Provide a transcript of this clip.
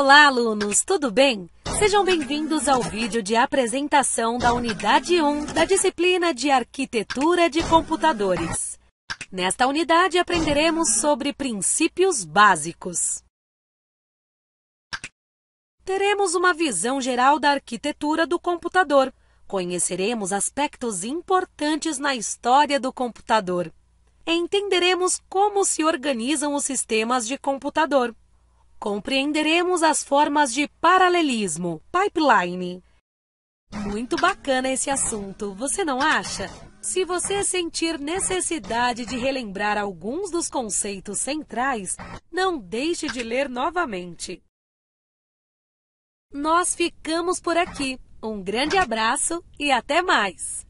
Olá, alunos, tudo bem? Sejam bem-vindos ao vídeo de apresentação da Unidade 1 da disciplina de Arquitetura de Computadores. Nesta unidade, aprenderemos sobre princípios básicos. Teremos uma visão geral da arquitetura do computador. Conheceremos aspectos importantes na história do computador. Entenderemos como se organizam os sistemas de computador compreenderemos as formas de paralelismo, pipeline. Muito bacana esse assunto, você não acha? Se você sentir necessidade de relembrar alguns dos conceitos centrais, não deixe de ler novamente. Nós ficamos por aqui. Um grande abraço e até mais!